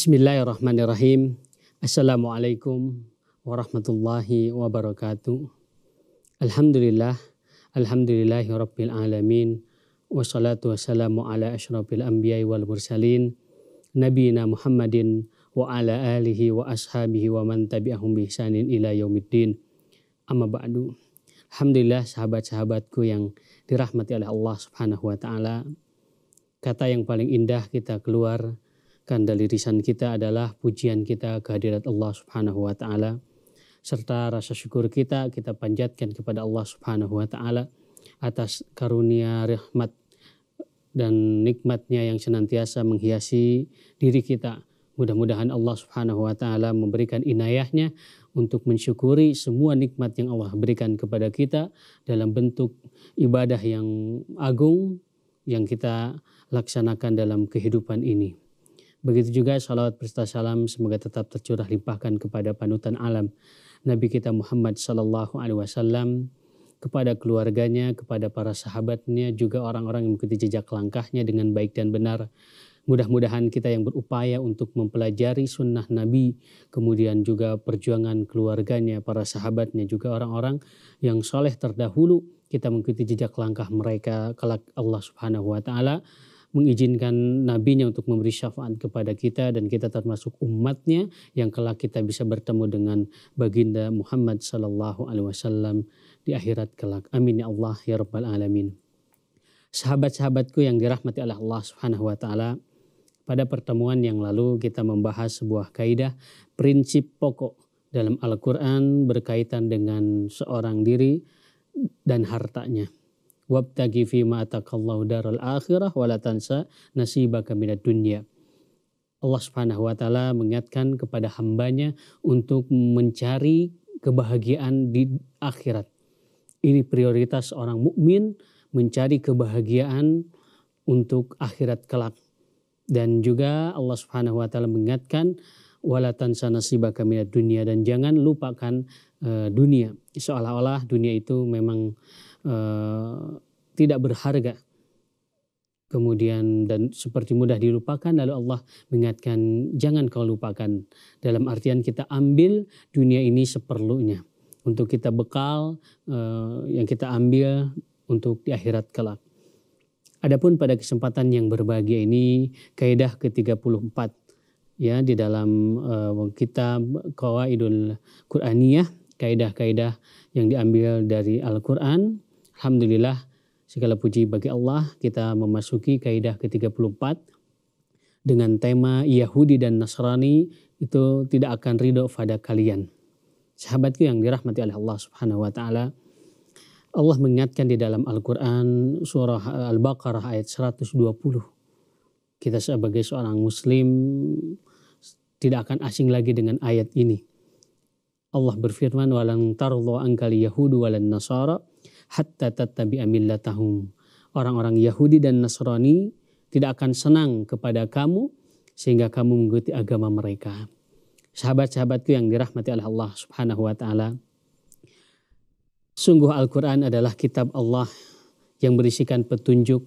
Bismillahirrahmanirrahim. Assalamualaikum warahmatullahi wabarakatuh. Alhamdulillah. Alhamdulillahi rabbil alamin. Wassalatu wassalamu ala ashrafil anbiya wal mursalin. Muhammadin wa ala alihi wa ashabihi wa man tabi'ahum bi ihsanin ila yaumiddin. Amma ba'du. Alhamdulillah sahabat-sahabatku yang dirahmati oleh Allah Subhanahu wa taala. Kata yang paling indah kita keluar mengucapkan dari lisan kita adalah pujian kita kehadirat Allah Subhanahu wa taala serta rasa syukur kita kita panjatkan kepada Allah Subhanahu wa taala atas karunia rahmat dan nikmatnya yang senantiasa menghiasi diri kita. Mudah-mudahan Allah Subhanahu wa taala memberikan inayahnya untuk mensyukuri semua nikmat yang Allah berikan kepada kita dalam bentuk ibadah yang agung yang kita laksanakan dalam kehidupan ini. Begitu juga salawat berserta salam semoga tetap tercurah limpahkan kepada panutan alam Nabi kita Muhammad Sallallahu Alaihi Wasallam kepada keluarganya, kepada para sahabatnya, juga orang-orang yang mengikuti jejak langkahnya dengan baik dan benar. Mudah-mudahan kita yang berupaya untuk mempelajari sunnah Nabi, kemudian juga perjuangan keluarganya, para sahabatnya, juga orang-orang yang soleh terdahulu, kita mengikuti jejak langkah mereka kelak Allah Subhanahu wa Ta'ala mengizinkan nabinya untuk memberi syafaat kepada kita dan kita termasuk umatnya yang kelak kita bisa bertemu dengan baginda Muhammad sallallahu alaihi wasallam di akhirat kelak. Amin ya Allah ya rabbal alamin. Sahabat-sahabatku yang dirahmati oleh Allah Subhanahu wa taala, pada pertemuan yang lalu kita membahas sebuah kaidah prinsip pokok dalam Al-Qur'an berkaitan dengan seorang diri dan hartanya wabtagi fima atakallahu daral akhirah wala tansa nasibaka minad dunya. Allah Subhanahu wa taala mengingatkan kepada hambanya untuk mencari kebahagiaan di akhirat. Ini prioritas orang mukmin mencari kebahagiaan untuk akhirat kelak. Dan juga Allah Subhanahu wa taala mengingatkan wala tansa nasibaka minad dunia dan jangan lupakan uh, dunia. Seolah-olah dunia itu memang Eh, tidak berharga. Kemudian dan seperti mudah dilupakan lalu Allah mengingatkan jangan kau lupakan. Dalam artian kita ambil dunia ini seperlunya untuk kita bekal uh, yang kita ambil untuk di akhirat kelak. Adapun pada kesempatan yang berbahagia ini kaidah ke-34 ya di dalam uh, kitab Qawaidul Quraniyah kaidah-kaidah yang diambil dari Al-Qur'an Alhamdulillah segala puji bagi Allah kita memasuki kaidah ke-34 dengan tema Yahudi dan Nasrani itu tidak akan ridho pada kalian. Sahabatku yang dirahmati oleh Allah Subhanahu wa taala, Allah mengingatkan di dalam Al-Quran surah Al-Baqarah ayat 120. Kita sebagai seorang muslim tidak akan asing lagi dengan ayat ini. Allah berfirman walan angkali Yahudi walan nasara hatta tattabi'a millatahum. Orang-orang Yahudi dan Nasrani tidak akan senang kepada kamu sehingga kamu mengikuti agama mereka. Sahabat-sahabatku yang dirahmati oleh Allah Subhanahu wa taala. Sungguh Al-Qur'an adalah kitab Allah yang berisikan petunjuk,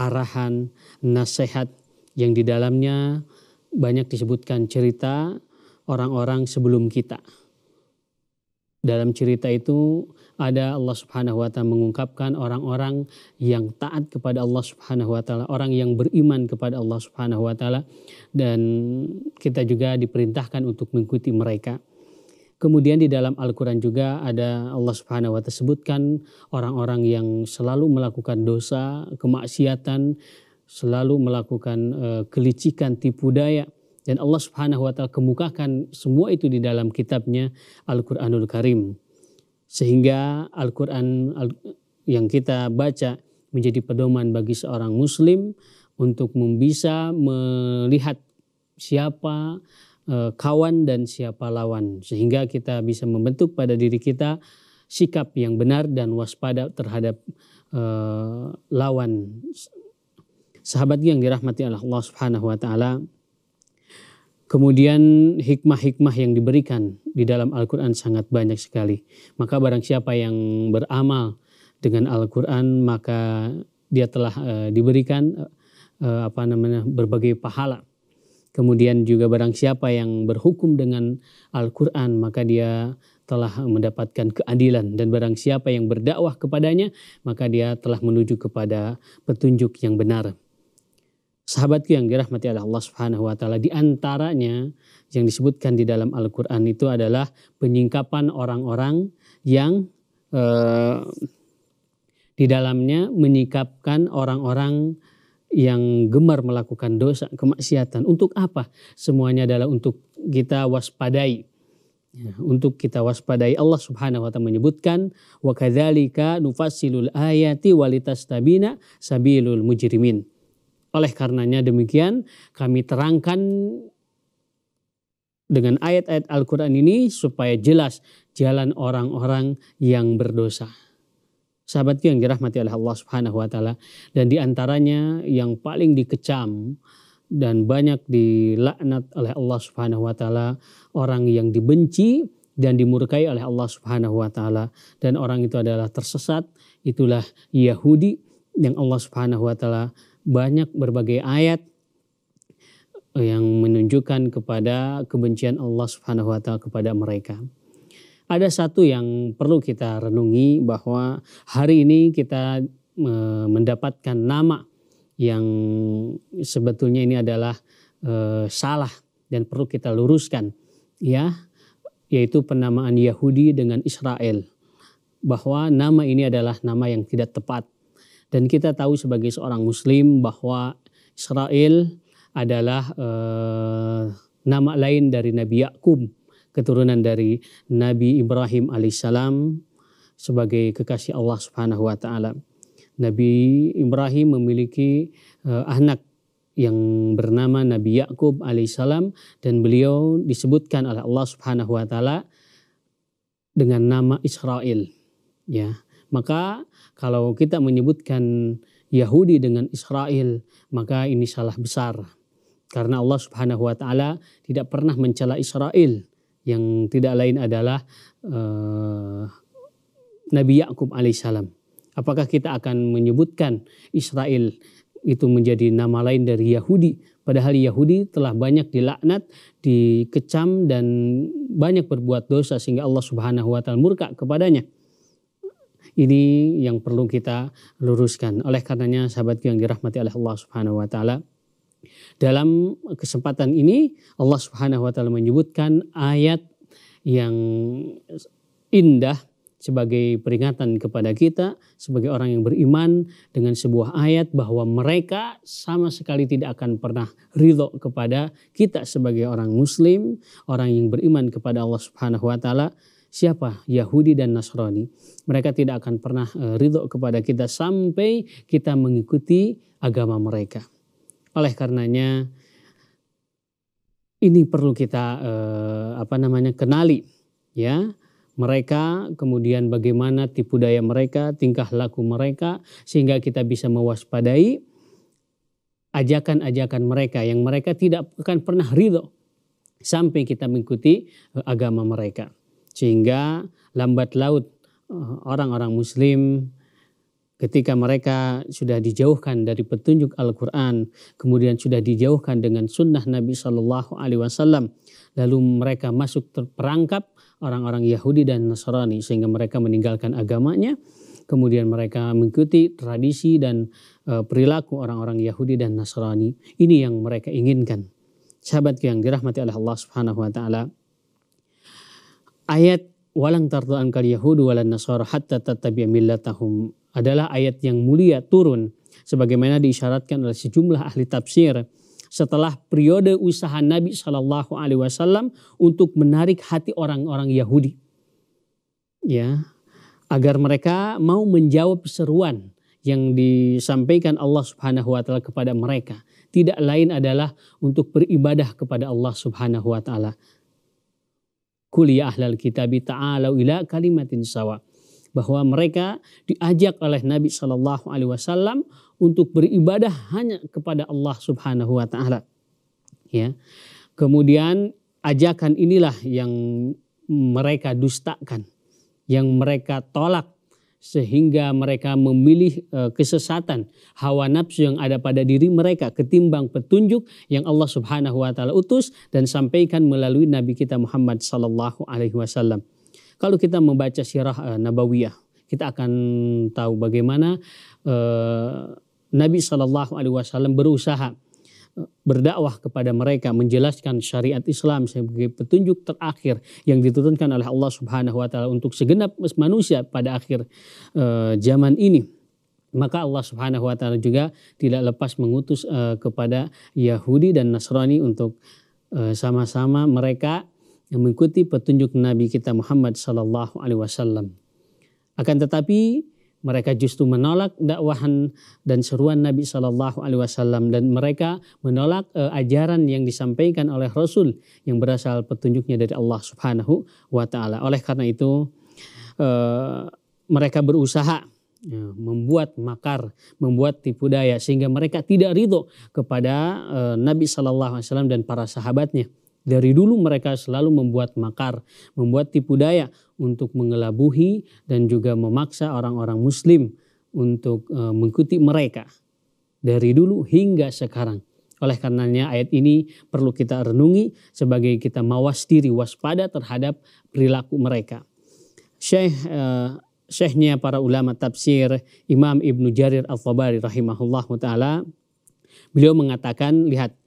arahan, nasihat yang di dalamnya banyak disebutkan cerita orang-orang sebelum kita. Dalam cerita itu ada Allah Subhanahu wa taala mengungkapkan orang-orang yang taat kepada Allah Subhanahu wa taala, orang yang beriman kepada Allah Subhanahu wa taala dan kita juga diperintahkan untuk mengikuti mereka. Kemudian di dalam Al-Quran juga ada Allah Subhanahu wa Ta'ala sebutkan orang-orang yang selalu melakukan dosa, kemaksiatan, selalu melakukan eh, kelicikan, tipu daya. Dan Allah Subhanahu wa Ta'ala kemukakan semua itu di dalam kitabnya Al-Quranul Karim. Sehingga Al-Quran yang kita baca menjadi pedoman bagi seorang muslim untuk bisa melihat siapa eh, kawan dan siapa lawan sehingga kita bisa membentuk pada diri kita sikap yang benar dan waspada terhadap eh, lawan sahabat yang dirahmati Allah Subhanahu wa taala Kemudian hikmah-hikmah yang diberikan di dalam Al-Quran sangat banyak sekali. Maka barang siapa yang beramal dengan Al-Quran maka dia telah e, diberikan e, apa namanya berbagai pahala. Kemudian juga barang siapa yang berhukum dengan Al-Quran maka dia telah mendapatkan keadilan dan barang siapa yang berdakwah kepadanya maka dia telah menuju kepada petunjuk yang benar sahabatku yang dirahmati oleh Allah Subhanahu wa taala di antaranya yang disebutkan di dalam Al-Qur'an itu adalah penyingkapan orang-orang yang uh, di dalamnya menyikapkan orang-orang yang gemar melakukan dosa, kemaksiatan. Untuk apa? Semuanya adalah untuk kita waspadai. Ya, untuk kita waspadai Allah Subhanahu wa taala menyebutkan wa kadzalika nufassilul ayati walitastabina sabilul mujrimin. Oleh karenanya demikian kami terangkan dengan ayat-ayat Al-Quran ini supaya jelas jalan orang-orang yang berdosa. Sahabatku yang dirahmati oleh Allah Subhanahu wa taala dan diantaranya yang paling dikecam dan banyak dilaknat oleh Allah Subhanahu wa taala orang yang dibenci dan dimurkai oleh Allah Subhanahu wa taala dan orang itu adalah tersesat itulah Yahudi yang Allah Subhanahu wa taala banyak berbagai ayat yang menunjukkan kepada kebencian Allah Subhanahu wa taala kepada mereka. Ada satu yang perlu kita renungi bahwa hari ini kita e, mendapatkan nama yang sebetulnya ini adalah e, salah dan perlu kita luruskan ya yaitu penamaan Yahudi dengan Israel bahwa nama ini adalah nama yang tidak tepat dan kita tahu sebagai seorang muslim bahwa Israel adalah eh, nama lain dari Nabi Yakub, keturunan dari Nabi Ibrahim alaihissalam sebagai kekasih Allah Subhanahu wa taala. Nabi Ibrahim memiliki eh, anak yang bernama Nabi Yakub alaihissalam dan beliau disebutkan oleh Allah Subhanahu wa taala dengan nama Israel ya. Maka kalau kita menyebutkan Yahudi dengan Israel, maka ini salah besar. Karena Allah Subhanahu wa taala tidak pernah mencela Israel yang tidak lain adalah uh, Nabi Yakub alaihissalam. Apakah kita akan menyebutkan Israel itu menjadi nama lain dari Yahudi padahal Yahudi telah banyak dilaknat, dikecam dan banyak berbuat dosa sehingga Allah Subhanahu wa taala murka kepadanya. Ini yang perlu kita luruskan. Oleh karenanya sahabatku yang dirahmati oleh Allah Subhanahu wa taala, dalam kesempatan ini Allah Subhanahu wa taala menyebutkan ayat yang indah sebagai peringatan kepada kita sebagai orang yang beriman dengan sebuah ayat bahwa mereka sama sekali tidak akan pernah ridho kepada kita sebagai orang muslim, orang yang beriman kepada Allah Subhanahu wa taala siapa Yahudi dan Nasrani, mereka tidak akan pernah eh, ridho kepada kita sampai kita mengikuti agama mereka. Oleh karenanya ini perlu kita eh, apa namanya kenali ya mereka, kemudian bagaimana tipu daya mereka, tingkah laku mereka, sehingga kita bisa mewaspadai ajakan-ajakan mereka yang mereka tidak akan pernah ridho sampai kita mengikuti eh, agama mereka. Sehingga lambat laut eh, orang-orang muslim ketika mereka sudah dijauhkan dari petunjuk Al-Quran, kemudian sudah dijauhkan dengan sunnah Nabi Shallallahu Alaihi Wasallam, lalu mereka masuk terperangkap orang-orang Yahudi dan Nasrani sehingga mereka meninggalkan agamanya, kemudian mereka mengikuti tradisi dan eh, perilaku orang-orang Yahudi dan Nasrani. Ini yang mereka inginkan. Sahabat yang dirahmati Allah Subhanahu Wa Taala, ayat walang tardu kal yahudu walan nasara hatta tattabi'a millatahum adalah ayat yang mulia turun sebagaimana diisyaratkan oleh sejumlah ahli tafsir setelah periode usaha Nabi Shallallahu Alaihi Wasallam untuk menarik hati orang-orang Yahudi, ya, agar mereka mau menjawab seruan yang disampaikan Allah Subhanahu wa taala kepada mereka. Tidak lain adalah untuk beribadah kepada Allah Subhanahu wa taala kuliah ahlal kitabi ta'alau ila kalimatin sawa bahwa mereka diajak oleh Nabi Shallallahu Alaihi Wasallam untuk beribadah hanya kepada Allah Subhanahu Wa Taala. Ya, kemudian ajakan inilah yang mereka dustakan, yang mereka tolak sehingga mereka memilih eh, kesesatan hawa nafsu yang ada pada diri mereka ketimbang petunjuk yang Allah Subhanahu wa taala utus dan sampaikan melalui nabi kita Muhammad sallallahu alaihi wasallam. Kalau kita membaca sirah eh, Nabawiyah, kita akan tahu bagaimana eh, Nabi sallallahu alaihi wasallam berusaha berdakwah kepada mereka menjelaskan syariat Islam sebagai petunjuk terakhir yang diturunkan oleh Allah Subhanahu wa taala untuk segenap manusia pada akhir uh, zaman ini maka Allah Subhanahu wa taala juga tidak lepas mengutus uh, kepada Yahudi dan Nasrani untuk eh, sama-sama uh, mereka mengikuti petunjuk Nabi kita Muhammad sallallahu alaihi wasallam akan tetapi mereka justru menolak dakwahan dan seruan Nabi Shallallahu Alaihi Wasallam dan mereka menolak e, ajaran yang disampaikan oleh Rasul yang berasal petunjuknya dari Allah Subhanahu Wa Taala. Oleh karena itu e, mereka berusaha e, membuat makar, membuat tipu daya sehingga mereka tidak ridho kepada e, Nabi Shallallahu Alaihi Wasallam dan para sahabatnya. Dari dulu mereka selalu membuat makar, membuat tipu daya untuk mengelabuhi dan juga memaksa orang-orang muslim untuk eh, mengikuti mereka. Dari dulu hingga sekarang. Oleh karenanya ayat ini perlu kita renungi sebagai kita mawas diri, waspada terhadap perilaku mereka. Syekh e, Syekhnya para ulama tafsir Imam Ibnu Jarir Al-Tabari rahimahullah taala beliau mengatakan lihat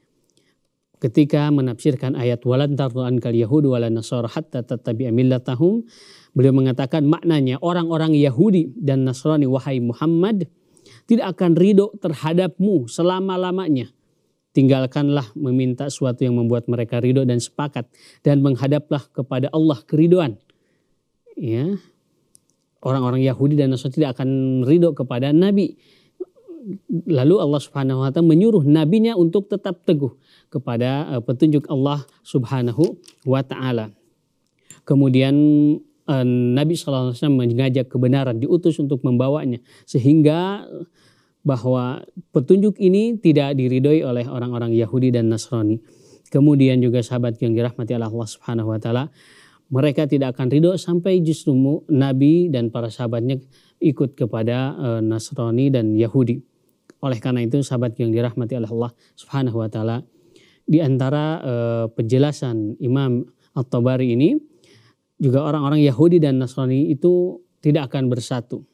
ketika menafsirkan ayat walantarduan kal yahudu wala nasara hatta tattabi'a millatahum beliau mengatakan maknanya orang-orang Yahudi dan Nasrani wahai Muhammad tidak akan ridho terhadapmu selama-lamanya tinggalkanlah meminta sesuatu yang membuat mereka ridho dan sepakat dan menghadaplah kepada Allah keridoan ya orang-orang Yahudi dan Nasrani tidak akan ridho kepada nabi lalu Allah Subhanahu wa taala menyuruh nabinya untuk tetap teguh kepada eh, petunjuk Allah Subhanahu wa taala. Kemudian eh, Nabi SAW mengajak kebenaran, diutus untuk membawanya, sehingga bahwa petunjuk ini tidak diridhoi oleh orang-orang Yahudi dan Nasrani. Kemudian juga sahabat yang dirahmati Allah Subhanahu wa taala, mereka tidak akan ridho sampai justru Nabi dan para sahabatnya ikut kepada eh, Nasrani dan Yahudi. Oleh karena itu sahabat yang dirahmati Allah Subhanahu wa taala, di antara uh, penjelasan Imam At-Tabari ini juga orang-orang Yahudi dan Nasrani itu tidak akan bersatu.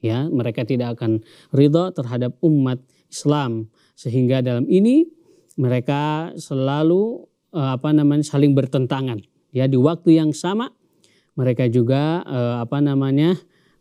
Ya, mereka tidak akan ridho terhadap umat Islam sehingga dalam ini mereka selalu uh, apa namanya saling bertentangan. Ya, di waktu yang sama mereka juga uh, apa namanya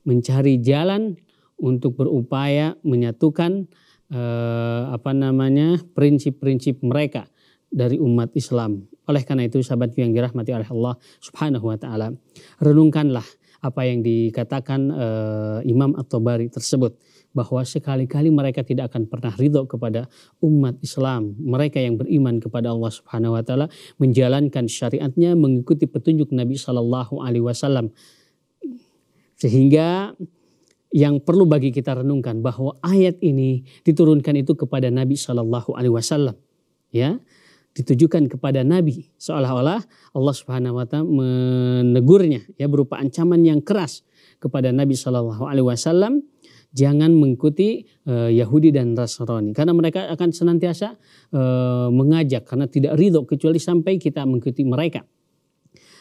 mencari jalan untuk berupaya menyatukan eh, apa namanya prinsip-prinsip mereka dari umat Islam. Oleh karena itu sahabat yang dirahmati oleh Allah Subhanahu wa taala, renungkanlah apa yang dikatakan eh, Imam At-Tabari tersebut bahwa sekali-kali mereka tidak akan pernah ridho kepada umat Islam. Mereka yang beriman kepada Allah Subhanahu wa taala menjalankan syariatnya mengikuti petunjuk Nabi Shallallahu alaihi wasallam. Sehingga yang perlu bagi kita renungkan bahwa ayat ini diturunkan itu kepada Nabi Shallallahu Alaihi Wasallam, ya ditujukan kepada Nabi seolah-olah Allah Subhanahu Wa Taala menegurnya ya berupa ancaman yang keras kepada Nabi Shallallahu Alaihi Wasallam jangan mengikuti uh, Yahudi dan Nasrani karena mereka akan senantiasa uh, mengajak karena tidak ridho kecuali sampai kita mengikuti mereka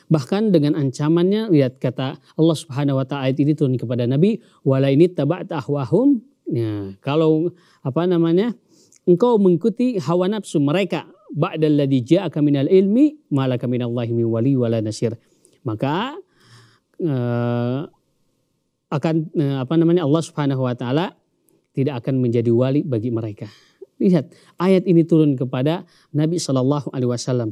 Bahkan dengan ancamannya lihat kata Allah Subhanahu wa taala ayat ini turun kepada Nabi wala ini taba'at ahwahum. Ya, kalau apa namanya? engkau mengikuti hawa nafsu mereka ba'dal ladzi ja'aka minal ilmi malaka minallahi min wali wala nasir. Maka uh, akan uh, apa namanya Allah Subhanahu wa taala tidak akan menjadi wali bagi mereka. Lihat, ayat ini turun kepada Nabi Shallallahu alaihi wasallam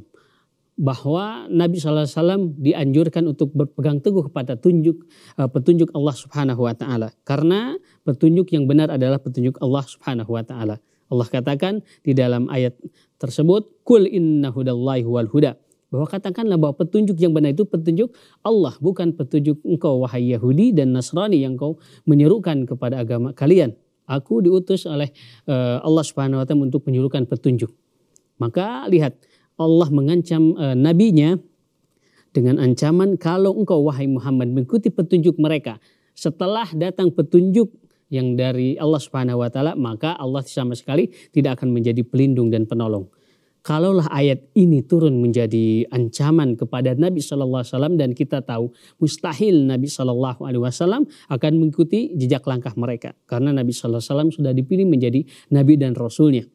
bahwa Nabi SAW dianjurkan untuk berpegang teguh kepada tunjuk eh, petunjuk Allah Subhanahu wa taala karena petunjuk yang benar adalah petunjuk Allah Subhanahu wa taala. Allah katakan di dalam ayat tersebut kul inna hudallahi wal huda bahwa katakanlah bahwa petunjuk yang benar itu petunjuk Allah bukan petunjuk engkau wahai Yahudi dan Nasrani yang kau menyerukan kepada agama kalian. Aku diutus oleh eh, Allah Subhanahu wa taala untuk menyuruhkan petunjuk. Maka lihat Allah mengancam e, nabinya dengan ancaman kalau engkau wahai Muhammad mengikuti petunjuk mereka setelah datang petunjuk yang dari Allah Subhanahu wa taala maka Allah sama sekali tidak akan menjadi pelindung dan penolong. Kalaulah ayat ini turun menjadi ancaman kepada Nabi Shallallahu Alaihi Wasallam dan kita tahu mustahil Nabi Shallallahu Alaihi Wasallam akan mengikuti jejak langkah mereka karena Nabi Shallallahu Alaihi Wasallam sudah dipilih menjadi Nabi dan Rasulnya.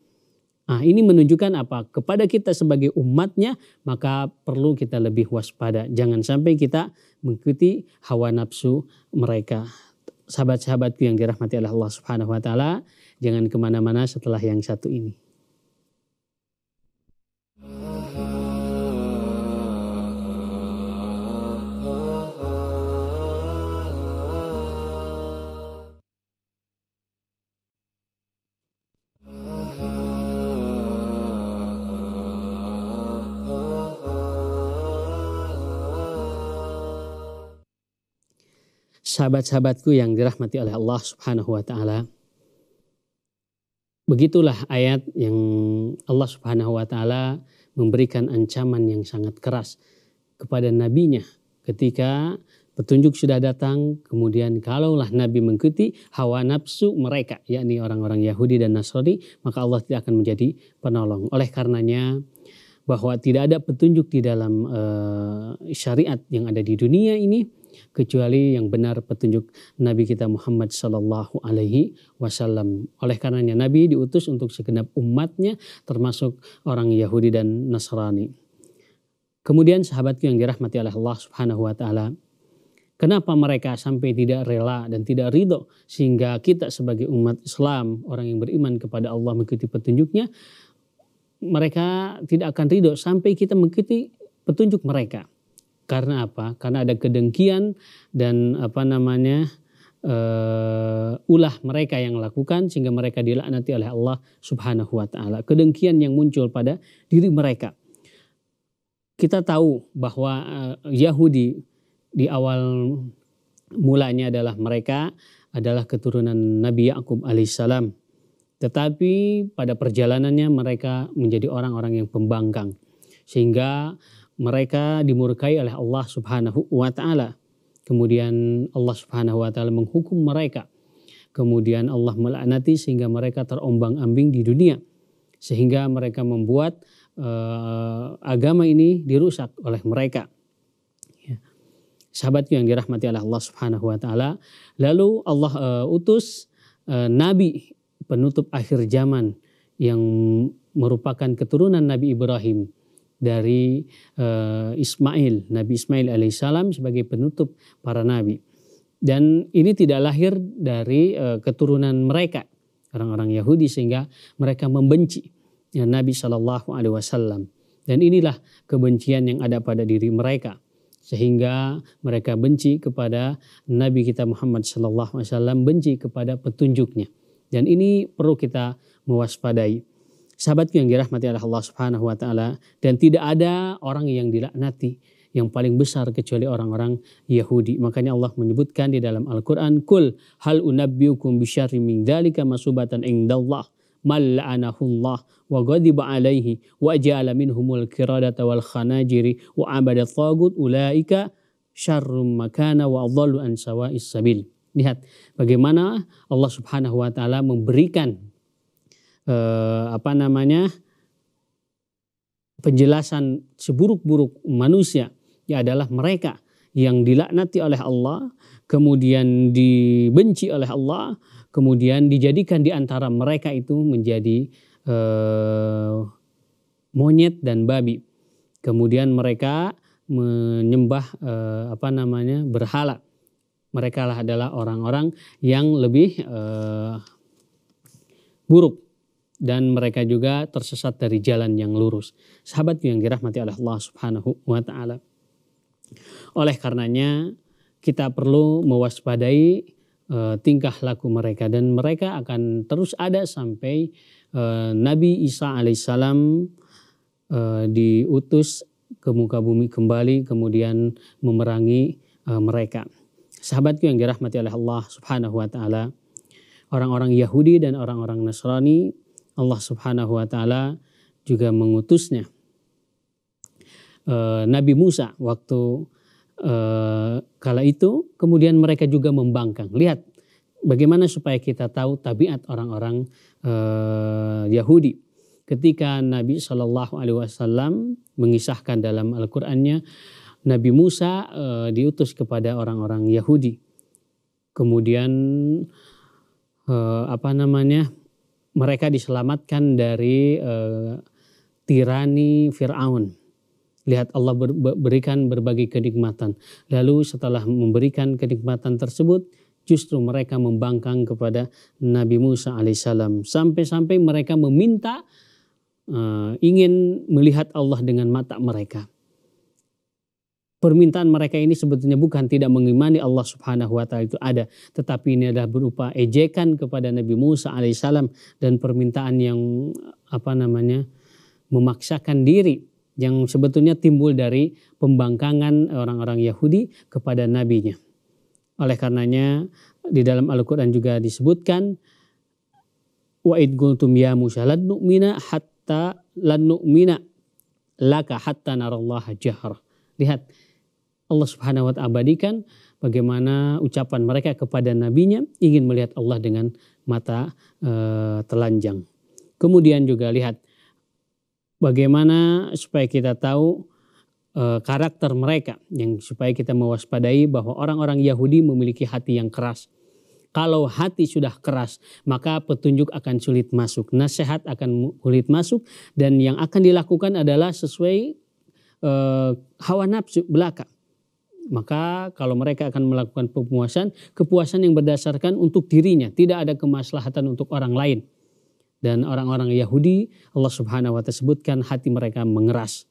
Nah, ini menunjukkan apa? Kepada kita sebagai umatnya, maka perlu kita lebih waspada. Jangan sampai kita mengikuti hawa nafsu mereka. Sahabat-sahabatku yang dirahmati oleh Allah Subhanahu wa taala, jangan kemana mana setelah yang satu ini. sahabat-sahabatku yang dirahmati oleh Allah Subhanahu wa taala. Begitulah ayat yang Allah Subhanahu wa taala memberikan ancaman yang sangat keras kepada nabinya ketika petunjuk sudah datang kemudian kalaulah nabi mengikuti hawa nafsu mereka yakni orang-orang Yahudi dan Nasrani maka Allah tidak akan menjadi penolong oleh karenanya bahwa tidak ada petunjuk di dalam uh, syariat yang ada di dunia ini kecuali yang benar petunjuk Nabi kita Muhammad Shallallahu Alaihi Wasallam. Oleh karenanya Nabi diutus untuk segenap umatnya termasuk orang Yahudi dan Nasrani. Kemudian sahabatku yang dirahmati oleh Allah Subhanahu Wa Taala, Kenapa mereka sampai tidak rela dan tidak ridho sehingga kita sebagai umat Islam, orang yang beriman kepada Allah mengikuti petunjuknya, mereka tidak akan ridho sampai kita mengikuti petunjuk mereka. Karena apa? Karena ada kedengkian dan apa namanya uh, ulah mereka yang lakukan sehingga mereka dilaknati oleh Allah Subhanahu wa taala. Kedengkian yang muncul pada diri mereka. Kita tahu bahwa uh, Yahudi di awal mulanya adalah mereka adalah keturunan Nabi Yakub alaihissalam. Tetapi pada perjalanannya mereka menjadi orang-orang yang pembangkang. Sehingga mereka dimurkai oleh Allah Subhanahu wa taala. Kemudian Allah Subhanahu wa taala menghukum mereka. Kemudian Allah melaknati sehingga mereka terombang-ambing di dunia. Sehingga mereka membuat uh, agama ini dirusak oleh mereka. Ya. Sahabatku yang dirahmati oleh Allah Subhanahu wa taala, lalu Allah uh, utus uh, nabi penutup akhir zaman yang merupakan keturunan Nabi Ibrahim dari uh, Ismail, Nabi Ismail alaihissalam sebagai penutup para nabi. Dan ini tidak lahir dari uh, keturunan mereka orang-orang Yahudi sehingga mereka membenci ya, Nabi Shallallahu Alaihi Wasallam. Dan inilah kebencian yang ada pada diri mereka sehingga mereka benci kepada Nabi kita Muhammad Shallallahu Alaihi Wasallam, benci kepada petunjuknya. Dan ini perlu kita mewaspadai. Sahabatku yang dirahmati oleh Allah Subhanahu wa taala dan tidak ada orang yang dilaknati yang paling besar kecuali orang-orang Yahudi. Makanya Allah menyebutkan di dalam Al-Qur'an, "Kul hal unabbiukum bisyarri min dzalika masubatan indallah." mal'anahullah wa ghadiba alaihi wa ja'ala minhumul kiradata wal khanajiri wa abada tagut ulaika syarrum makana wa adhallu an sawa'is sabil. Lihat bagaimana Allah Subhanahu wa taala memberikan eh, apa namanya penjelasan seburuk-buruk manusia ya adalah mereka yang dilaknati oleh Allah, kemudian dibenci oleh Allah, kemudian dijadikan di antara mereka itu menjadi eh, monyet dan babi. Kemudian mereka menyembah eh, apa namanya berhala. Mereka lah adalah orang-orang yang lebih eh, buruk dan mereka juga tersesat dari jalan yang lurus. Sahabatku yang dirahmati oleh Allah Subhanahu wa taala. Oleh karenanya kita perlu mewaspadai e, tingkah laku mereka dan mereka akan terus ada sampai e, Nabi Isa alaihissalam e, diutus ke muka bumi kembali kemudian memerangi e, mereka. Sahabatku yang dirahmati oleh Allah Subhanahu wa taala, orang-orang Yahudi dan orang-orang Nasrani Allah Subhanahu wa taala juga mengutusnya. E, Nabi Musa waktu e, kala itu kemudian mereka juga membangkang. Lihat bagaimana supaya kita tahu tabiat orang-orang e, Yahudi. Ketika Nabi Shallallahu Alaihi Wasallam mengisahkan dalam Al-Qur'annya Nabi Musa e, diutus kepada orang-orang Yahudi. Kemudian apa namanya? mereka diselamatkan dari uh, tirani Firaun. Lihat Allah ber, berikan berbagai kenikmatan. Lalu setelah memberikan kenikmatan tersebut, justru mereka membangkang kepada Nabi Musa alaihissalam. Sampai-sampai mereka meminta uh, ingin melihat Allah dengan mata mereka permintaan mereka ini sebetulnya bukan tidak mengimani Allah Subhanahu wa taala itu ada, tetapi ini adalah berupa ejekan kepada Nabi Musa alaihissalam dan permintaan yang apa namanya? memaksakan diri yang sebetulnya timbul dari pembangkangan orang-orang Yahudi kepada nabinya. Oleh karenanya di dalam Al-Qur'an juga disebutkan wa id ya Musa lan hatta lan nu'mina laka hatta narallaha jahra. Lihat, Allah Subhanahu wa taala abadikan bagaimana ucapan mereka kepada nabinya ingin melihat Allah dengan mata e, telanjang. Kemudian juga lihat bagaimana supaya kita tahu e, karakter mereka yang supaya kita mewaspadai bahwa orang-orang Yahudi memiliki hati yang keras. Kalau hati sudah keras, maka petunjuk akan sulit masuk, nasihat akan sulit masuk, dan yang akan dilakukan adalah sesuai e, hawa nafsu belaka. Maka kalau mereka akan melakukan pemuasan, kepuasan yang berdasarkan untuk dirinya, tidak ada kemaslahatan untuk orang lain. Dan orang-orang Yahudi, Allah Subhanahu wa taala sebutkan hati mereka mengeras.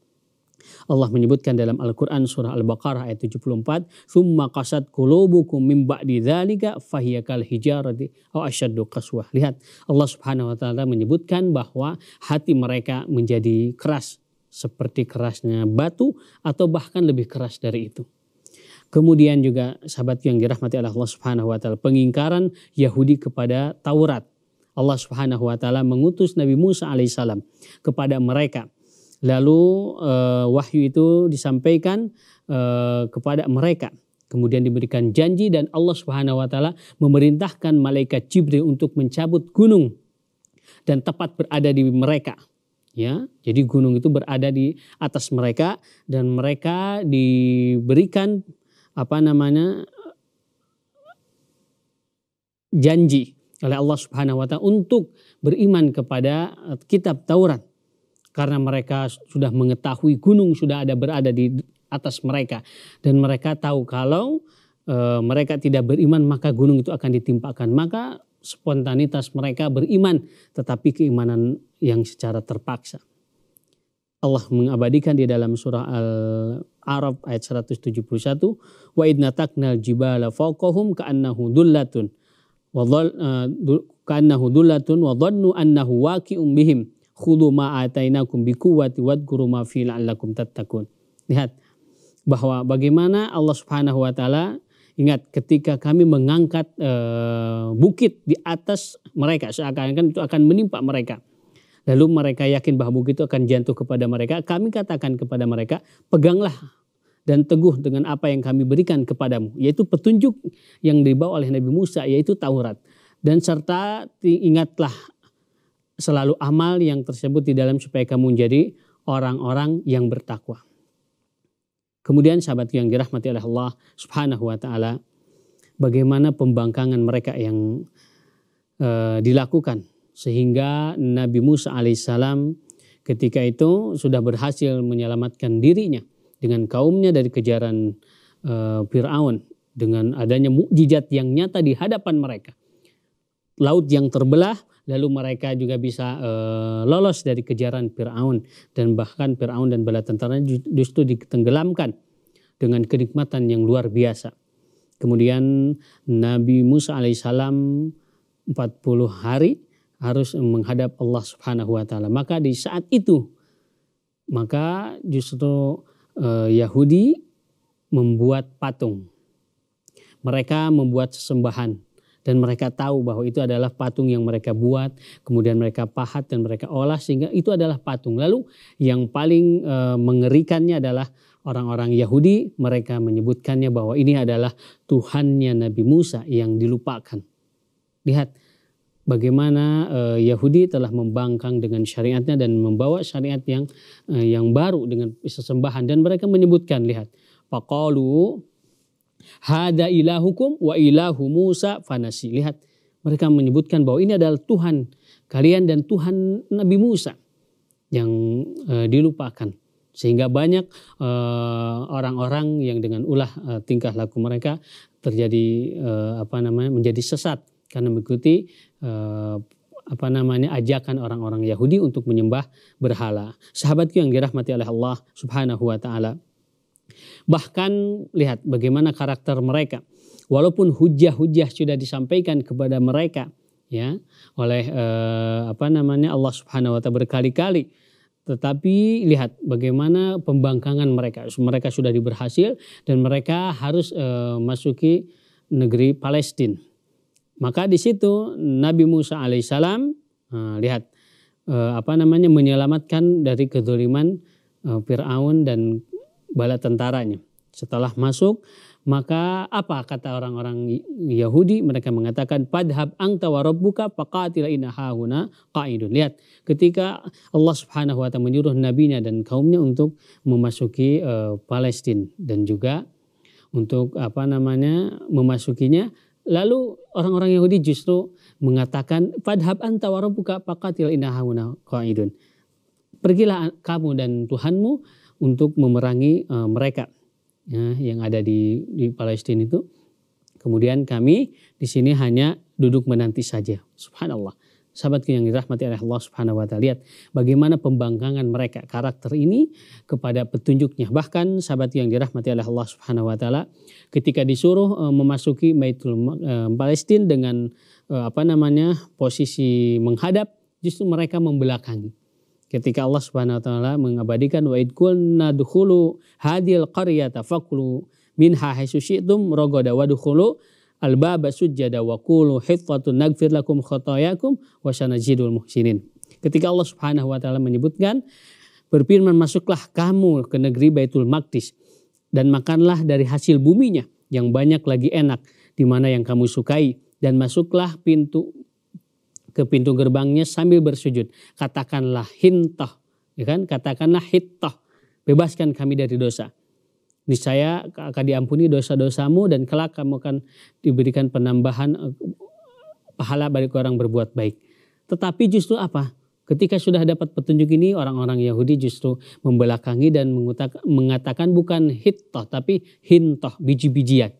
Allah menyebutkan dalam Al-Qur'an surah Al-Baqarah ayat 74, "Tsumma qasad qulubukum min ba'di dzalika fahiyakal hijarati aw asyaddu qaswah." Lihat, Allah Subhanahu wa taala menyebutkan bahwa hati mereka menjadi keras seperti kerasnya batu atau bahkan lebih keras dari itu. Kemudian juga sahabat yang dirahmati oleh Allah Subhanahu wa taala, pengingkaran Yahudi kepada Taurat. Allah Subhanahu wa taala mengutus Nabi Musa alaihissalam kepada mereka. Lalu eh, wahyu itu disampaikan eh, kepada mereka. Kemudian diberikan janji dan Allah Subhanahu wa taala memerintahkan malaikat Jibril untuk mencabut gunung dan tepat berada di mereka. Ya, jadi gunung itu berada di atas mereka dan mereka diberikan apa namanya janji oleh Allah Subhanahu wa taala untuk beriman kepada eh, kitab Taurat karena mereka sudah mengetahui gunung sudah ada berada di atas mereka dan mereka tahu kalau e, mereka tidak beriman maka gunung itu akan ditimpakan maka spontanitas mereka beriman tetapi keimanan yang secara terpaksa Allah mengabadikan di dalam surah Al-Arab ayat 171 wa idna taknal jibala fawqahum ka'annahu dullatun wa eh, ka'annahu dullatun wa dhannu annahu waqi'um bihim khudhu ma atainakum biquwwati wadhkuru ma fi la'allakum tattaqun lihat bahwa bagaimana Allah Subhanahu wa taala ingat ketika kami mengangkat uh, bukit di atas mereka seakan-akan itu akan menimpa mereka Lalu mereka yakin bahwa bukit itu akan jatuh kepada mereka. Kami katakan kepada mereka, peganglah dan teguh dengan apa yang kami berikan kepadamu. Yaitu petunjuk yang dibawa oleh Nabi Musa, yaitu Taurat. Dan serta ingatlah selalu amal yang tersebut di dalam supaya kamu menjadi orang-orang yang bertakwa. Kemudian sahabat yang dirahmati oleh Allah subhanahu wa ta'ala. Bagaimana pembangkangan mereka yang e, dilakukan sehingga Nabi Musa alaihissalam ketika itu sudah berhasil menyelamatkan dirinya dengan kaumnya dari kejaran eh, Fir'aun dengan adanya mukjizat yang nyata di hadapan mereka. Laut yang terbelah lalu mereka juga bisa uh, lolos dari kejaran Fir'aun dan bahkan Fir'aun dan bala tentaranya justru ditenggelamkan dengan kenikmatan yang luar biasa. Kemudian Nabi Musa alaihissalam 40 hari harus menghadap Allah Subhanahu wa taala. Maka di saat itu maka justru eh, Yahudi membuat patung. Mereka membuat sesembahan dan mereka tahu bahwa itu adalah patung yang mereka buat, kemudian mereka pahat dan mereka olah sehingga itu adalah patung. Lalu yang paling eh, mengerikannya adalah orang-orang Yahudi mereka menyebutkannya bahwa ini adalah Tuhannya Nabi Musa yang dilupakan. Lihat bagaimana uh, Yahudi telah membangkang dengan syariatnya dan membawa syariat yang uh, yang baru dengan sesembahan dan mereka menyebutkan lihat faqalu hada ilahukum wa ilahu Musa fanasi lihat mereka menyebutkan bahwa ini adalah Tuhan kalian dan Tuhan Nabi Musa yang uh, dilupakan sehingga banyak orang-orang uh, yang dengan ulah uh, tingkah laku mereka terjadi uh, apa namanya menjadi sesat karena mengikuti eh, apa namanya ajakan orang-orang Yahudi untuk menyembah berhala. Sahabatku yang dirahmati oleh Allah Subhanahu wa taala. Bahkan lihat bagaimana karakter mereka. Walaupun hujah-hujah sudah disampaikan kepada mereka ya oleh eh, apa namanya Allah Subhanahu wa taala berkali-kali tetapi lihat bagaimana pembangkangan mereka. Mereka sudah diberhasil dan mereka harus eh, masuki negeri Palestina maka di situ Nabi Musa alaihissalam lihat e, apa namanya menyelamatkan dari kedoliman e, Firaun dan bala tentaranya. Setelah masuk maka apa kata orang-orang Yahudi mereka mengatakan padhab angta wa rabbuka faqatila inna hauna qaidun lihat ketika Allah Subhanahu wa taala menyuruh nabinya dan kaumnya untuk memasuki uh, e, Palestina dan juga untuk apa namanya memasukinya Lalu orang-orang Yahudi justru mengatakan fadhab anta wa pakatil faqatil qaidun. Pergilah kamu dan Tuhanmu untuk memerangi uh, mereka ya, yang ada di di Palestina itu. Kemudian kami di sini hanya duduk menanti saja. Subhanallah sahabatku yang dirahmati oleh Allah Subhanahu wa taala. Lihat bagaimana pembangkangan mereka karakter ini kepada petunjuknya. Bahkan sahabatku yang dirahmati oleh Allah Subhanahu wa taala ketika disuruh e, memasuki Baitul e, Palestina dengan e, apa namanya posisi menghadap justru mereka membelakangi. Ketika Allah Subhanahu wa taala mengabadikan wa id qulna hadil qaryata faqulu minha haitsu syi'tum rogoda wadkhulu al-baba sujjada wa kulu hittatun nagfir lakum khotoyakum wa sanajidul muhsinin. Ketika Allah Subhanahu wa taala menyebutkan berfirman masuklah kamu ke negeri Baitul Maqdis dan makanlah dari hasil buminya yang banyak lagi enak di mana yang kamu sukai dan masuklah pintu ke pintu gerbangnya sambil bersujud katakanlah hintah ya kan katakanlah hittah bebaskan kami dari dosa niscaya akan diampuni dosa-dosamu dan kelak kamu akan diberikan penambahan eh, pahala bagi orang berbuat baik. Tetapi justru apa? Ketika sudah dapat petunjuk ini orang-orang Yahudi justru membelakangi dan mengatakan bukan hitoh tapi hintoh biji-bijian.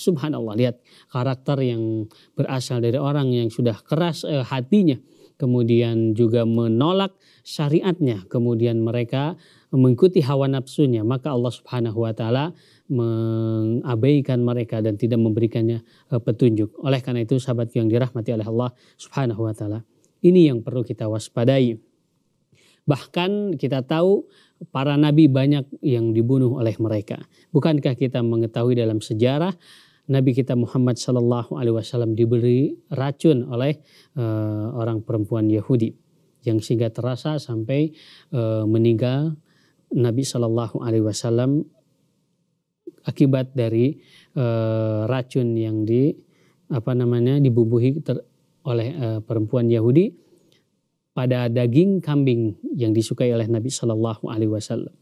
Subhanallah lihat karakter yang berasal dari orang yang sudah keras eh, hatinya kemudian juga menolak syariatnya kemudian mereka mengikuti hawa nafsunya, maka Allah Subhanahu wa taala mengabaikan mereka dan tidak memberikannya eh, petunjuk. Oleh karena itu sahabat yang dirahmati oleh Allah Subhanahu wa taala, ini yang perlu kita waspadai. Bahkan kita tahu para nabi banyak yang dibunuh oleh mereka. Bukankah kita mengetahui dalam sejarah Nabi kita Muhammad Shallallahu Alaihi Wasallam diberi racun oleh e, orang perempuan Yahudi yang sehingga terasa sampai e, meninggal Nabi Shallallahu Alaihi Wasallam akibat dari e, racun yang di apa namanya dibubuhi ter, oleh e, perempuan Yahudi pada daging kambing yang disukai oleh Nabi Shallallahu Alaihi Wasallam.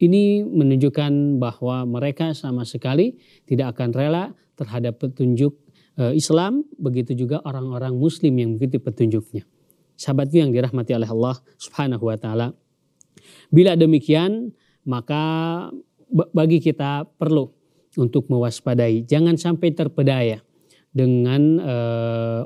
Ini menunjukkan bahwa mereka sama sekali tidak akan rela terhadap petunjuk eh, Islam, begitu juga orang-orang Muslim yang mengikuti petunjuknya. Sahabatku yang dirahmati oleh Allah Subhanahu wa Ta'ala, Bila demikian, maka bagi kita perlu untuk mewaspadai. Jangan sampai terpedaya dengan e,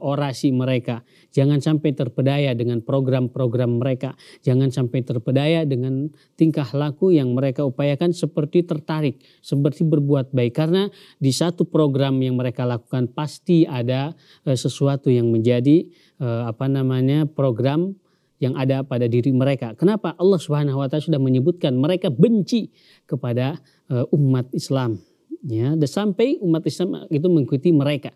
orasi mereka. Jangan sampai terpedaya dengan program-program mereka. Jangan sampai terpedaya dengan tingkah laku yang mereka upayakan seperti tertarik, seperti berbuat baik. Karena di satu program yang mereka lakukan pasti ada e, sesuatu yang menjadi e, apa namanya program yang ada pada diri mereka. Kenapa Allah Subhanahu wa taala sudah menyebutkan mereka benci kepada uh, umat Islam ya dan sampai umat Islam itu mengikuti mereka.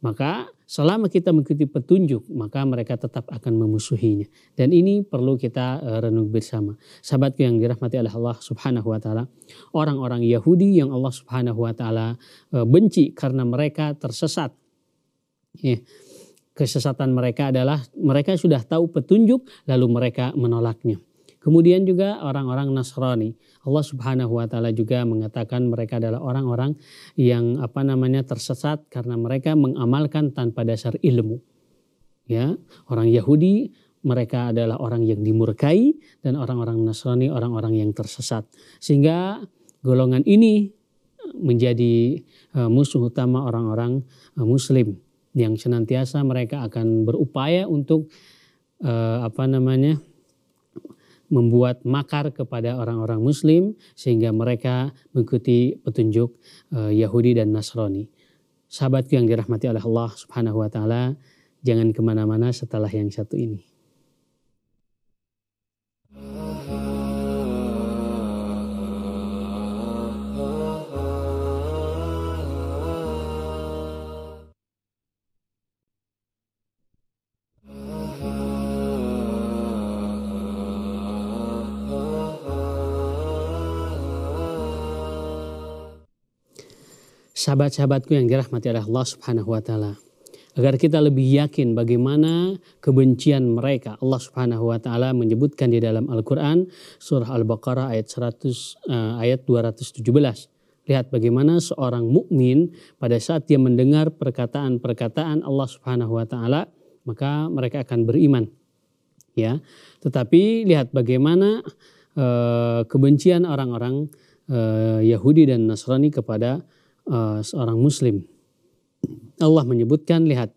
Maka selama kita mengikuti petunjuk maka mereka tetap akan memusuhinya. Dan ini perlu kita uh, renung bersama. Sahabatku yang dirahmati oleh Allah Subhanahu wa taala, orang-orang Yahudi yang Allah Subhanahu wa taala eh, benci karena mereka tersesat. Ya kesesatan mereka adalah mereka sudah tahu petunjuk lalu mereka menolaknya. Kemudian juga orang-orang Nasrani. Allah Subhanahu wa taala juga mengatakan mereka adalah orang-orang yang apa namanya tersesat karena mereka mengamalkan tanpa dasar ilmu. Ya, orang Yahudi mereka adalah orang yang dimurkai dan orang-orang Nasrani orang-orang yang tersesat. Sehingga golongan ini menjadi eh, musuh utama orang-orang eh, muslim yang senantiasa mereka akan berupaya untuk uh, apa namanya membuat makar kepada orang-orang Muslim sehingga mereka mengikuti petunjuk uh, Yahudi dan Nasrani. Sahabatku yang dirahmati oleh Allah Subhanahu Wa Taala, jangan kemana-mana setelah yang satu ini. sahabat-sahabatku yang dirahmati oleh Allah Subhanahu wa taala. Agar kita lebih yakin bagaimana kebencian mereka. Allah Subhanahu wa taala menyebutkan di dalam Al-Qur'an surah Al-Baqarah ayat 100 uh, eh, ayat 217. Lihat bagaimana seorang mukmin pada saat dia mendengar perkataan-perkataan Allah Subhanahu wa taala, maka mereka akan beriman. Ya. Tetapi lihat bagaimana uh, kebencian orang-orang eh, Yahudi dan Nasrani kepada Eh, seorang muslim. Allah menyebutkan lihat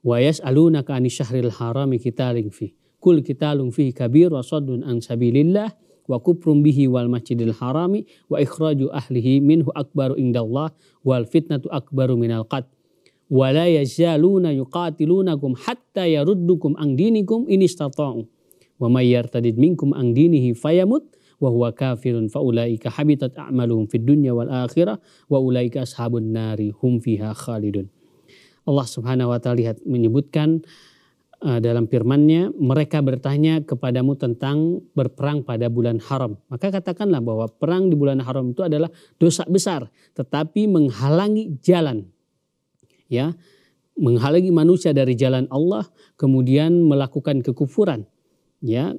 wa yas'alunaka 'ani syahril harami qitalin fi kul qitalun lungfi kabir wa saddun an sabilillah wa kufrun bihi wal masjidil harami wa ikhraju ahlihi minhu akbaru indallah wal fitnatu akbaru minal qat wa la yazaluna yuqatilunakum hatta yaruddukum an dinikum in istata'u wa may yartadid minkum an dinihi fayamut wa huwa kafirun fa ulaika habitat a'maluhum fid dunya wal akhirah wa ulaika ashabun nari hum fiha khalidun. Allah Subhanahu wa taala lihat menyebutkan uh, dalam firman-Nya mereka bertanya kepadamu tentang berperang pada bulan haram. Maka katakanlah bahwa perang di bulan haram itu adalah dosa besar tetapi menghalangi jalan. Ya, menghalangi manusia dari jalan Allah kemudian melakukan kekufuran ya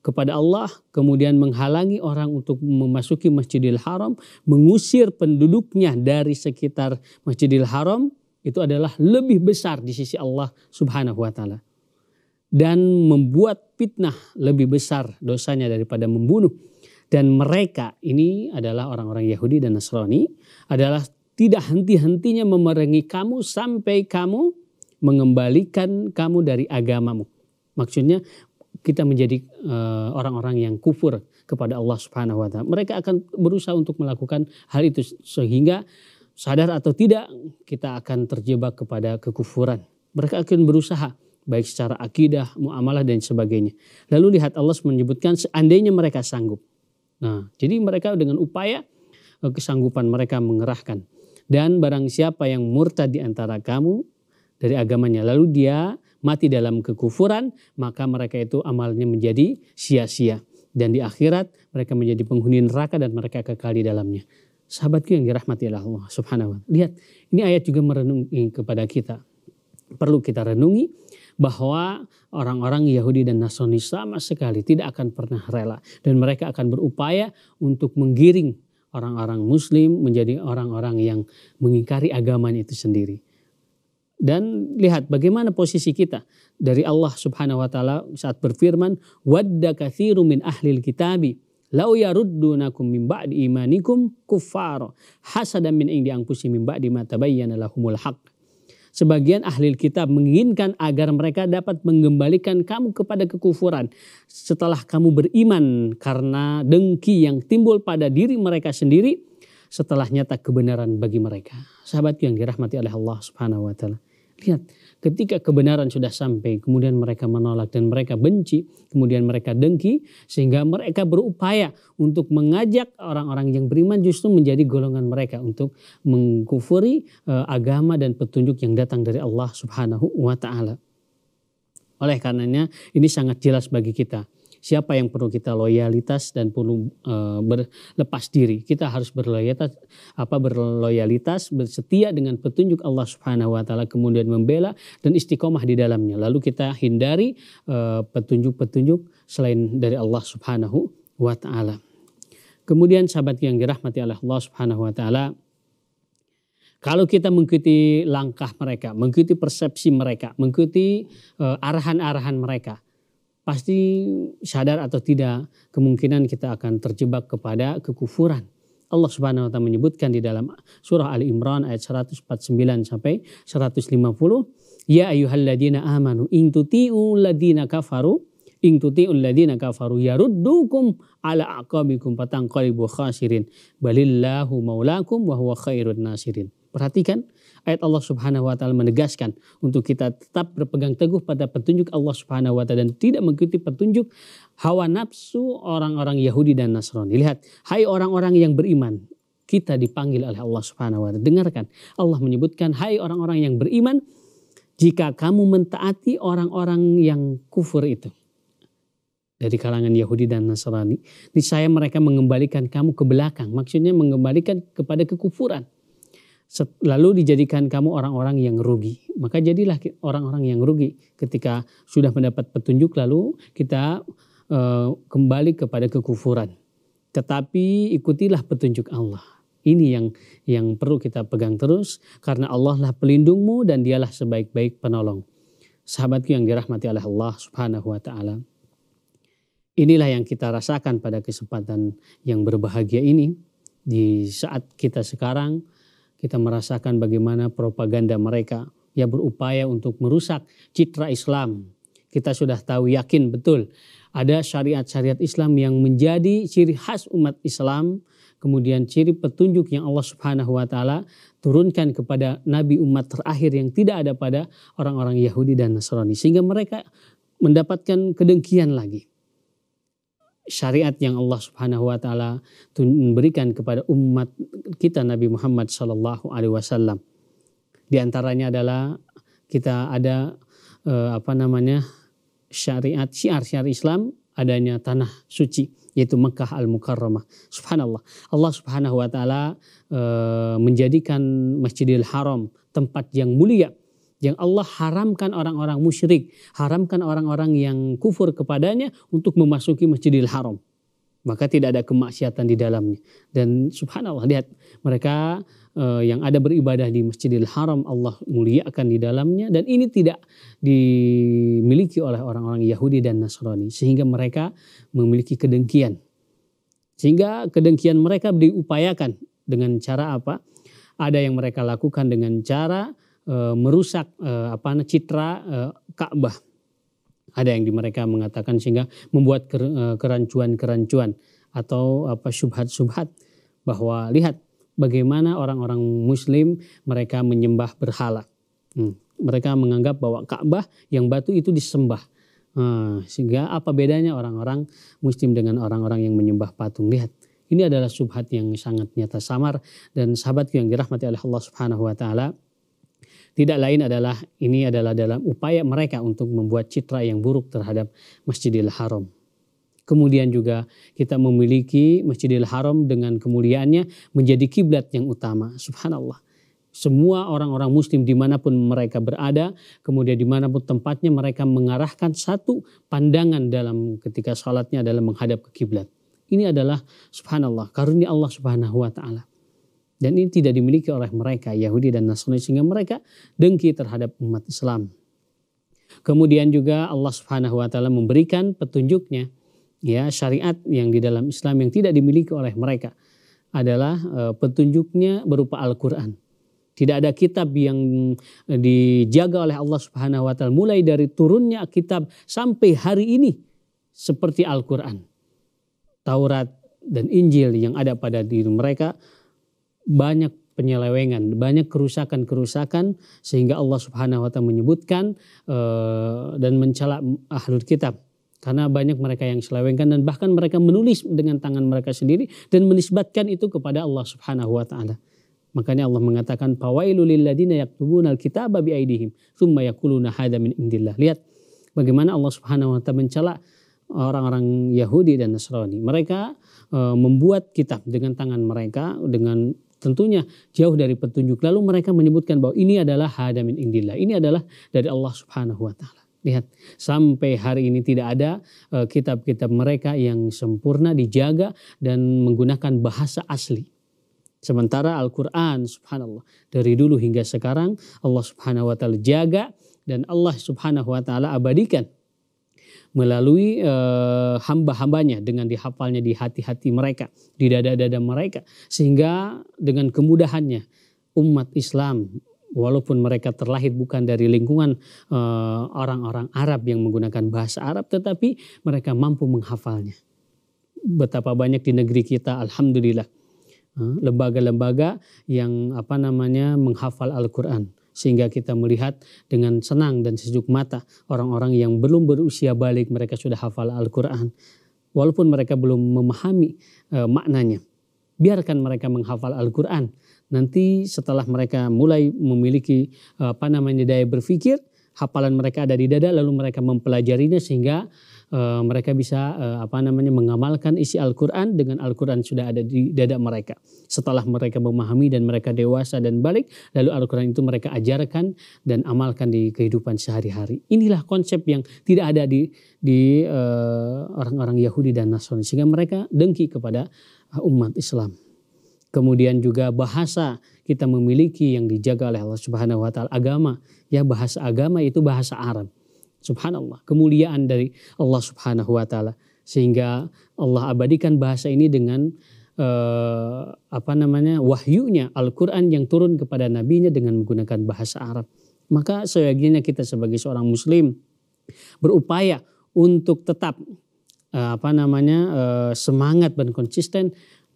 kepada Allah, kemudian menghalangi orang untuk memasuki Masjidil Haram, mengusir penduduknya dari sekitar Masjidil Haram, itu adalah lebih besar di sisi Allah Subhanahu wa taala. Dan membuat fitnah lebih besar dosanya daripada membunuh. Dan mereka ini adalah orang-orang Yahudi dan Nasrani adalah tidak henti-hentinya memerangi kamu sampai kamu mengembalikan kamu dari agamamu. Maksudnya kita menjadi eh, orang-orang uh, yang kufur kepada Allah Subhanahu wa taala. Mereka akan berusaha untuk melakukan hal itu sehingga sadar atau tidak kita akan terjebak kepada kekufuran. Mereka akan berusaha baik secara akidah, muamalah dan sebagainya. Lalu lihat Allah menyebutkan seandainya mereka sanggup. Nah, jadi mereka dengan upaya eh, kesanggupan mereka mengerahkan. Dan barang siapa yang murtad di antara kamu dari agamanya lalu dia mati dalam kekufuran, maka mereka itu amalnya menjadi sia-sia. Dan di akhirat mereka menjadi penghuni neraka dan mereka kekal di dalamnya. Sahabatku yang dirahmati Allah subhanahu wa ta'ala. Lihat, ini ayat juga merenungi kepada kita. Perlu kita renungi bahwa orang-orang Yahudi dan Nasrani sama sekali tidak akan pernah rela. Dan mereka akan berupaya untuk menggiring orang-orang muslim menjadi orang-orang yang mengingkari agamanya itu sendiri. Dan lihat bagaimana posisi kita dari Allah Subhanahu wa taala saat berfirman, "Wadda katsirum min ahlil kitabi lau yaruddunakum min ba'di imanikum kuffar hasadan min indi anfusihim min ba'di ma tabayyana lahumul haqq." Sebagian ahli kitab menginginkan agar mereka dapat mengembalikan kamu kepada kekufuran setelah kamu beriman karena dengki yang timbul pada diri mereka sendiri setelah nyata kebenaran bagi mereka. Sahabatku yang dirahmati oleh Allah Subhanahu wa taala. Lihat, ketika kebenaran sudah sampai, kemudian mereka menolak dan mereka benci, kemudian mereka dengki, sehingga mereka berupaya untuk mengajak orang-orang yang beriman justru menjadi golongan mereka untuk mengkufuri eh, agama dan petunjuk yang datang dari Allah Subhanahu wa Ta'ala. Oleh karenanya, ini sangat jelas bagi kita siapa yang perlu kita loyalitas dan perlu uh, berlepas diri. Kita harus berloyalitas apa berloyalitas, bersetia dengan petunjuk Allah Subhanahu wa taala kemudian membela dan istiqomah di dalamnya. Lalu kita hindari eh, petunjuk-petunjuk selain dari Allah Subhanahu wa taala. Kemudian sahabat yang dirahmati oleh Allah Subhanahu wa taala, kalau kita mengikuti langkah mereka, mengikuti persepsi mereka, mengikuti eh, arahan-arahan uh, arahan -arahan mereka, pasti sadar atau tidak kemungkinan kita akan terjebak kepada kekufuran. Allah Subhanahu wa taala menyebutkan di dalam surah Ali Imran ayat 149 sampai 150, "Ya ayyuhalladzina amanu in tuti'u ladina kafaru in tuti'u ladina kafaru yaruddukum ala aqabikum fatangqalibu khasirin balillahu maulakum wa huwa khairun nasirin." Perhatikan ayat Allah Subhanahu wa taala menegaskan untuk kita tetap berpegang teguh pada petunjuk Allah Subhanahu wa taala dan tidak mengikuti petunjuk hawa nafsu orang-orang Yahudi dan Nasrani. Lihat, hai orang-orang yang beriman, kita dipanggil oleh Allah Subhanahu wa taala. Dengarkan, Allah menyebutkan, "Hai orang-orang yang beriman, jika kamu mentaati orang-orang yang kufur itu." dari kalangan Yahudi dan Nasrani, niscaya mereka mengembalikan kamu ke belakang. Maksudnya mengembalikan kepada kekufuran lalu dijadikan kamu orang-orang yang rugi. Maka jadilah orang-orang yang rugi ketika sudah mendapat petunjuk lalu kita e, kembali kepada kekufuran. Tetapi ikutilah petunjuk Allah. Ini yang yang perlu kita pegang terus karena Allah lah pelindungmu dan dialah sebaik-baik penolong. Sahabatku yang dirahmati oleh Allah Subhanahu wa taala. Inilah yang kita rasakan pada kesempatan yang berbahagia ini di saat kita sekarang kita merasakan bagaimana propaganda mereka ya berupaya untuk merusak citra Islam. Kita sudah tahu yakin betul ada syariat-syariat Islam yang menjadi ciri khas umat Islam, kemudian ciri petunjuk yang Allah Subhanahu wa taala turunkan kepada nabi umat terakhir yang tidak ada pada orang-orang Yahudi dan Nasrani sehingga mereka mendapatkan kedengkian lagi syariat yang Allah Subhanahu wa taala berikan kepada umat kita Nabi Muhammad sallallahu alaihi wasallam. Di antaranya adalah kita ada eh, apa namanya? syariat syiar syiar Islam adanya tanah suci yaitu Mekah Al-Mukarramah. Subhanallah. Allah Subhanahu wa taala eh, menjadikan Masjidil Haram tempat yang mulia yang Allah haramkan orang-orang musyrik, haramkan orang-orang yang kufur kepadanya untuk memasuki Masjidil Haram. Maka tidak ada kemaksiatan di dalamnya. Dan subhanallah lihat mereka eh, yang ada beribadah di Masjidil Haram Allah muliakan di dalamnya dan ini tidak dimiliki oleh orang-orang Yahudi dan Nasrani sehingga mereka memiliki kedengkian. Sehingga kedengkian mereka diupayakan dengan cara apa? Ada yang mereka lakukan dengan cara Eh, merusak e, apa citra eh, Ka'bah. Ada yang di mereka mengatakan sehingga membuat kerancuan-kerancuan atau apa subhat-subhat bahwa lihat bagaimana orang-orang muslim mereka menyembah berhala. Hmm. Mereka menganggap bahwa Ka'bah yang batu itu disembah. Hmm, sehingga apa bedanya orang-orang muslim dengan orang-orang yang menyembah patung? Lihat, ini adalah subhat yang sangat nyata samar dan sahabatku yang dirahmati oleh Allah Subhanahu wa taala tidak lain adalah ini adalah dalam upaya mereka untuk membuat citra yang buruk terhadap Masjidil Haram. Kemudian juga kita memiliki Masjidil Haram dengan kemuliaannya menjadi kiblat yang utama. Subhanallah semua orang-orang muslim dimanapun mereka berada, kemudian dimanapun tempatnya mereka mengarahkan satu pandangan dalam ketika sholatnya adalah menghadap ke kiblat. Ini adalah subhanallah karunia Allah subhanahu wa ta'ala. Dan ini tidak dimiliki oleh mereka, Yahudi dan Nasrani, sehingga mereka dengki terhadap umat Islam. Kemudian juga Allah Subhanahu wa taala memberikan petunjuknya ya syariat yang di dalam Islam yang tidak dimiliki oleh mereka adalah e, petunjuknya berupa Al-Qur'an. Tidak ada kitab yang eh, dijaga oleh Allah Subhanahu wa taala mulai dari turunnya kitab sampai hari ini seperti Al-Qur'an. Taurat dan Injil yang ada pada diri mereka banyak penyelewengan, banyak kerusakan-kerusakan sehingga Allah Subhanahu wa taala menyebutkan uh, dan mencela ahlul kitab karena banyak mereka yang selewengkan dan bahkan mereka menulis dengan tangan mereka sendiri dan menisbatkan itu kepada Allah Subhanahu wa taala. Makanya Allah mengatakan fawailul yaktubunal kitaba bi aidihim tsumma yaquluna hadza min indillah. Lihat bagaimana Allah Subhanahu wa taala mencela orang-orang Yahudi dan Nasrani. Mereka eh, membuat kitab dengan tangan mereka dengan tentunya jauh dari petunjuk. Lalu mereka menyebutkan bahwa ini adalah hadamin indillah. Ini adalah dari Allah Subhanahu wa taala. Lihat, sampai hari ini tidak ada e, kitab-kitab mereka yang sempurna dijaga dan menggunakan bahasa asli. Sementara Al-Quran, subhanallah, dari dulu hingga sekarang Allah subhanahu wa ta'ala jaga dan Allah subhanahu wa ta'ala abadikan melalui eh, hamba-hambanya dengan dihafalnya di hati-hati mereka, di dada-dada mereka sehingga dengan kemudahannya umat Islam walaupun mereka terlahir bukan dari lingkungan eh, orang-orang Arab yang menggunakan bahasa Arab tetapi mereka mampu menghafalnya. Betapa banyak di negeri kita alhamdulillah eh, lembaga-lembaga yang apa namanya menghafal Al-Qur'an sehingga kita melihat dengan senang dan sejuk mata orang-orang yang belum berusia balik mereka sudah hafal Al-Qur'an walaupun mereka belum memahami e, maknanya. Biarkan mereka menghafal Al-Qur'an. Nanti setelah mereka mulai memiliki e, apa namanya daya berpikir, hafalan mereka ada di dada lalu mereka mempelajarinya sehingga Eh, mereka bisa uh, apa namanya mengamalkan isi Al-Qur'an dengan Al-Qur'an sudah ada di dada mereka. Setelah mereka memahami dan mereka dewasa dan balik, lalu Al-Qur'an itu mereka ajarkan dan amalkan di kehidupan sehari-hari. Inilah konsep yang tidak ada di di eh, orang-orang uh, Yahudi dan Nasrani sehingga mereka dengki kepada umat Islam. Kemudian juga bahasa kita memiliki yang dijaga oleh Allah Subhanahu wa taala agama. Ya bahasa agama itu bahasa Arab. Subhanallah, kemuliaan dari Allah Subhanahu wa taala. Sehingga Allah abadikan bahasa ini dengan eh, apa namanya? wahyunya Al-Qur'an yang turun kepada nabinya dengan menggunakan bahasa Arab. Maka seyogianya kita sebagai seorang muslim berupaya untuk tetap eh, apa namanya? Eh, semangat dan konsisten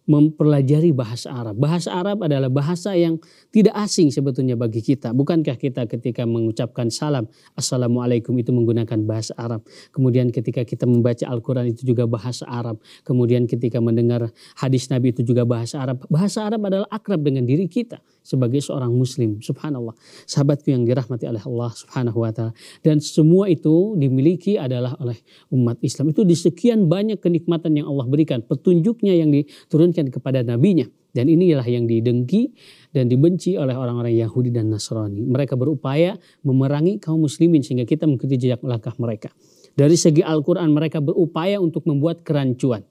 mempelajari bahasa Arab. Bahasa Arab adalah bahasa yang tidak asing sebetulnya bagi kita. Bukankah kita ketika mengucapkan salam, Assalamualaikum itu menggunakan bahasa Arab. Kemudian ketika kita membaca Al-Quran itu juga bahasa Arab. Kemudian ketika mendengar hadis Nabi itu juga bahasa Arab. Bahasa Arab adalah akrab dengan diri kita sebagai seorang muslim. Subhanallah. Sahabatku yang dirahmati oleh Allah subhanahu wa ta'ala. Dan semua itu dimiliki adalah oleh umat Islam. Itu di sekian banyak kenikmatan yang Allah berikan. Petunjuknya yang diturunkan diturunkan kepada nabinya. Dan inilah yang didengki dan dibenci oleh orang-orang Yahudi dan Nasrani. Mereka berupaya memerangi kaum muslimin sehingga kita mengikuti jejak langkah mereka. Dari segi Al-Quran mereka berupaya untuk membuat kerancuan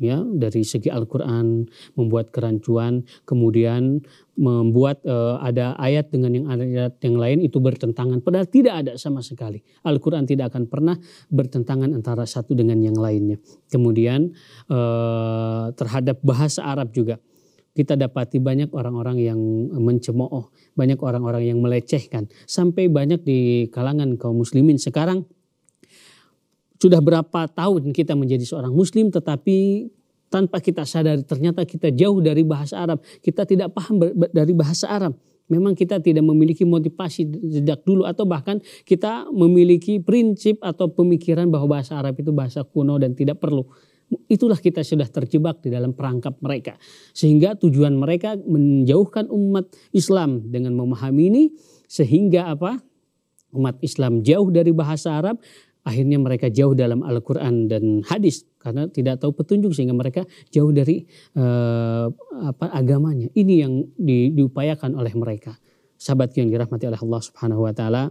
ya dari segi Al-Qur'an, membuat kerancuan, kemudian membuat uh, ada ayat dengan yang ayat yang lain itu bertentangan padahal tidak ada sama sekali. Al-Qur'an tidak akan pernah bertentangan antara satu dengan yang lainnya. Kemudian uh, terhadap bahasa Arab juga kita dapati banyak orang-orang yang mencemooh, banyak orang-orang yang melecehkan sampai banyak di kalangan kaum muslimin sekarang sudah berapa tahun kita menjadi seorang muslim tetapi tanpa kita sadari ternyata kita jauh dari bahasa Arab. Kita tidak paham dari bahasa Arab. Memang kita tidak memiliki motivasi sejak dulu atau bahkan kita memiliki prinsip atau pemikiran bahwa bahasa Arab itu bahasa kuno dan tidak perlu. Itulah kita sudah terjebak di dalam perangkap mereka. Sehingga tujuan mereka menjauhkan umat Islam dengan memahami ini sehingga apa? umat Islam jauh dari bahasa Arab akhirnya mereka jauh dalam Al-Qur'an dan hadis karena tidak tahu petunjuk sehingga mereka jauh dari uh, apa agamanya. Ini yang di, diupayakan oleh mereka. Sahabat yang dirahmati oleh Allah Subhanahu wa taala.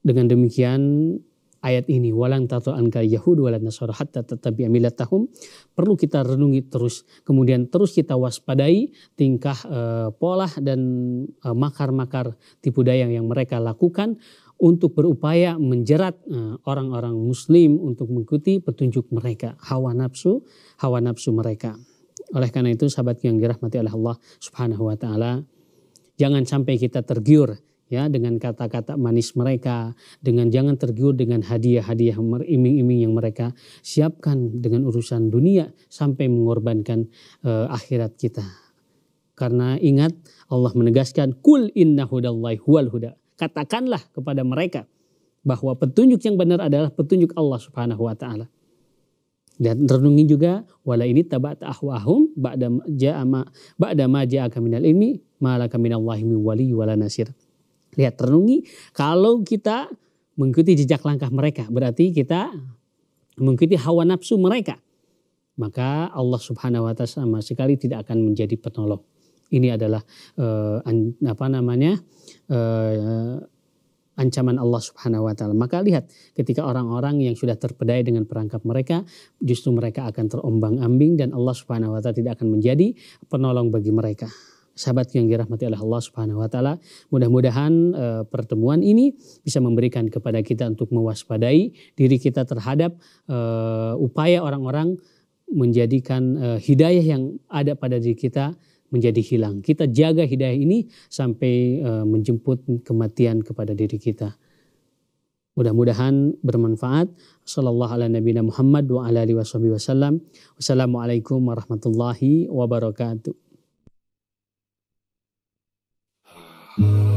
Dengan demikian ayat ini walang tatu angka yahud walang nasara hatta tatabi tahum perlu kita renungi terus kemudian terus kita waspadai tingkah uh, eh, pola dan makar eh, makar-makar tipu daya yang mereka lakukan untuk berupaya menjerat eh, orang-orang muslim untuk mengikuti petunjuk mereka, hawa nafsu, hawa nafsu mereka. Oleh karena itu sahabat yang dirahmati oleh Allah Subhanahu wa taala, jangan sampai kita tergiur ya dengan kata-kata manis mereka, dengan jangan tergiur dengan hadiah-hadiah iming-iming yang mereka siapkan dengan urusan dunia sampai mengorbankan uh, akhirat kita. Karena ingat Allah menegaskan kul inna huwal huda katakanlah kepada mereka bahwa petunjuk yang benar adalah petunjuk Allah Subhanahu wa taala. Dan renungi juga wala ini tabat ahwahum ba'da ja'a akaminal ba'da ma ja'aka minal ilmi malaka minallahi min wali wala nasir. Lihat renungi kalau kita mengikuti jejak langkah mereka berarti kita mengikuti hawa nafsu mereka. Maka Allah Subhanahu wa taala sama sekali tidak akan menjadi penolong. Ini adalah uh, an, apa namanya? Uh, ancaman Allah Subhanahu wa taala. Maka lihat ketika orang-orang yang sudah terpedaya dengan perangkap mereka, justru mereka akan terombang-ambing dan Allah Subhanahu wa taala tidak akan menjadi penolong bagi mereka. Sahabat yang dirahmati oleh Allah Subhanahu wa taala, mudah-mudahan e, pertemuan ini bisa memberikan kepada kita untuk mewaspadai diri kita terhadap e, upaya orang-orang menjadikan e, hidayah yang ada pada diri kita menjadi hilang. Kita jaga hidayah ini sampai uh, menjemput kematian kepada diri kita. Mudah-mudahan bermanfaat. Sallallahu ala nabiyina Muhammad wa ala alihi washabihi wasallam. Wassalamualaikum warahmatullahi wabarakatuh.